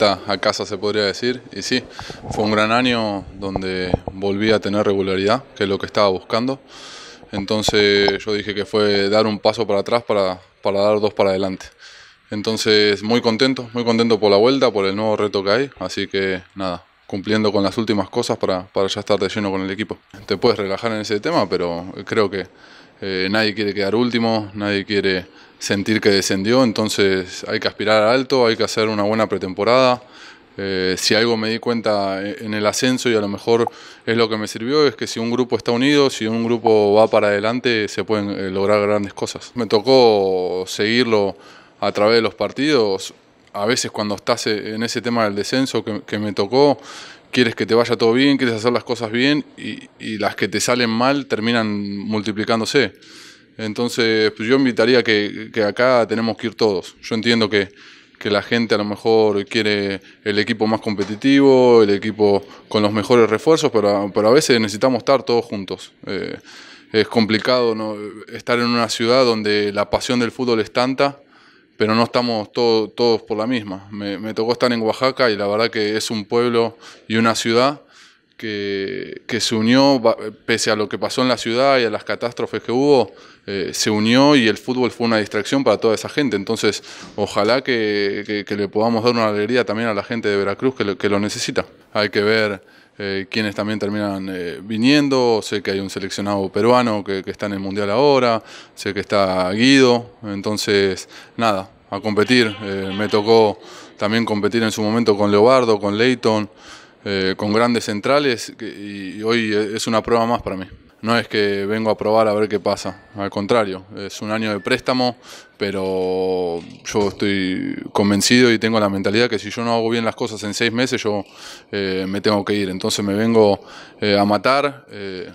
a casa, se podría decir. Y sí, fue un gran año donde volví a tener regularidad, que es lo que estaba buscando. Entonces yo dije que fue dar un paso para atrás para, para dar dos para adelante. Entonces muy contento, muy contento por la vuelta, por el nuevo reto que hay. Así que nada, cumpliendo con las últimas cosas para, para ya estar de lleno con el equipo. Te puedes relajar en ese tema, pero creo que eh, nadie quiere quedar último, nadie quiere sentir que descendió, entonces hay que aspirar alto, hay que hacer una buena pretemporada. Eh, si algo me di cuenta e-, en el ascenso y a lo mejor es lo que me sirvió, es que si un grupo está unido, si un grupo va para adelante, se pueden eh, lograr grandes cosas. Me tocó seguirlo a través de los partidos. A veces cuando estás eh, en ese tema del descenso que, me tocó, quieres que te vaya todo bien, quieres hacer las cosas bien y las que te salen mal terminan multiplicándose. Entonces, pues yo invitaría que, que, acá tenemos que ir todos. Yo entiendo que, que, la gente a lo mejor quiere el equipo más competitivo, el equipo con los mejores refuerzos, pero, pero a veces necesitamos estar todos juntos. Eh, es complicado ¿no? estar en una ciudad donde la pasión del fútbol es tanta, pero no estamos todos por la misma. Me, me tocó estar en Oaxaca y la verdad que es un pueblo y una ciudad que, se unió, pese a lo que pasó en la ciudad y a las catástrofes que hubo, eh, se unió y el fútbol fue una distracción para toda esa gente. Entonces, ojalá que, le podamos dar una alegría también a la gente de Veracruz que lo, necesita. Hay que ver eh, quiénes también terminan eh, viniendo. Sé que hay un seleccionado peruano que, está en el Mundial ahora, sé que está Guido. Entonces, nada, a competir. me tocó también competir en su momento con Leobardo, con Leighton. Eh, con grandes centrales y hoy es una prueba más para mí. No es que vengo a probar a ver qué pasa, al contrario, es un año de préstamo, pero yo estoy convencido y tengo la mentalidad que si yo no hago bien las cosas en seis meses, yo eh, me tengo que ir. Entonces me vengo eh, a matar,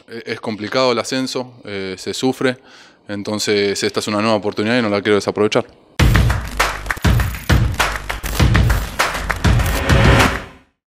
es complicado el ascenso, se sufre, entonces esta es una nueva oportunidad y no la quiero desaprovechar.